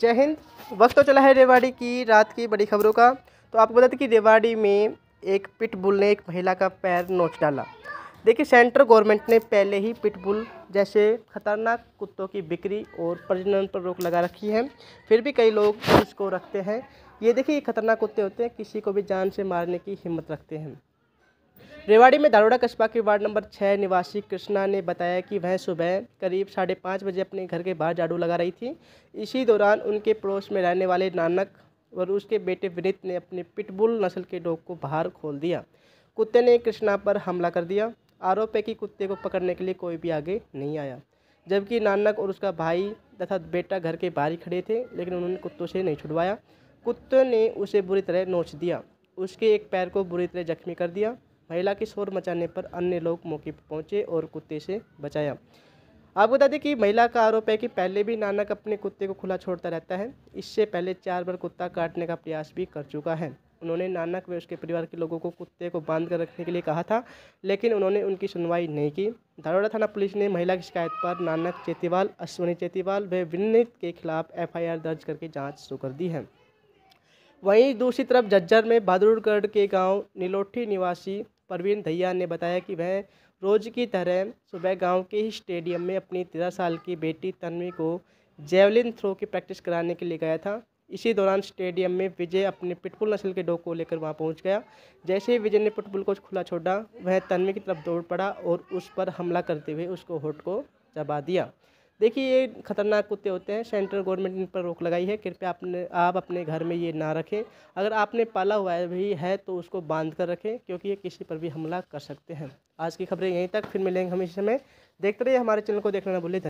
जय हिंद वक्त तो चला है रेवाड़ी की रात की बड़ी खबरों का तो आपको बता दें कि रेवाड़ी में एक पिटबुल ने एक महिला का पैर नोच डाला देखिए सेंट्रल गवर्नमेंट ने पहले ही पिटबुल जैसे खतरनाक कुत्तों की बिक्री और प्रजनन पर रोक लगा रखी है फिर भी कई लोग इसको रखते हैं ये देखिए ये खतरनाक कुत्ते होते हैं किसी को भी जान से मारने की हिम्मत रखते हैं रेवाड़ी में दारोड़ा कस्बा के वार्ड नंबर छः निवासी कृष्णा ने बताया कि वह सुबह करीब साढ़े पाँच बजे अपने घर के बाहर झाड़ू लगा रही थी इसी दौरान उनके पड़ोस में रहने वाले नानक और उसके बेटे विनीत ने अपने पिटबुल नस्ल के डॉग को बाहर खोल दिया कुत्ते ने कृष्णा पर हमला कर दिया आरोप है कि कुत्ते को पकड़ने के लिए कोई भी आगे नहीं आया जबकि नानक और उसका भाई तथा बेटा घर के बाहर ही खड़े थे लेकिन उन्होंने कुत्तों से नहीं छुड़वाया कुत्ते ने उसे बुरी तरह नोच दिया उसके एक पैर को बुरी तरह जख्मी कर दिया महिला के शोर मचाने पर अन्य लोग मौके पर पहुंचे और कुत्ते से बचाया आपको बता दें कि महिला का आरोप है कि पहले भी नानक अपने कुत्ते को खुला छोड़ता रहता है इससे पहले चार बार कुत्ता काटने का प्रयास भी कर चुका है उन्होंने नानक व उसके परिवार के लोगों को कुत्ते को बांध कर रखने के लिए कहा था लेकिन उन्होंने उनकी सुनवाई नहीं की धारोड़ा थाना पुलिस ने महिला की शिकायत पर नानक चेतीवाल अश्वनी चेतीवाल व विनित के खिलाफ एफआईआर दर्ज करके जाँच शुरू कर दी है वहीं दूसरी तरफ जज्जर में बहादुरगढ़ के गांव नीलोठी निवासी परवीन धैया ने बताया कि वह रोज़ की तरह सुबह गांव के ही स्टेडियम में अपनी तेरह साल की बेटी तन्वी को जेवलिन थ्रो की प्रैक्टिस कराने के लिए गया था इसी दौरान स्टेडियम में विजय अपने पिटबुल नस्ल के डॉग को लेकर वहां पहुंच गया जैसे ही विजय ने पिटबुल को खुला छोड़ा वह तन्वी की तरफ दौड़ पड़ा और उस पर हमला करते हुए उसको होट को चबा दिया देखिए ये खतरनाक कुत्ते होते हैं सेंट्रल गवर्नमेंट इन पर रोक लगाई है कृपया अपने आप अपने घर में ये ना रखें अगर आपने पाला हुआ है भी है तो उसको बांध कर रखें क्योंकि ये किसी पर भी हमला कर सकते हैं आज की खबरें यहीं तक फिर मिलेंगे हम इस समय देखते रहिए हमारे चैनल को देखना ना भूलें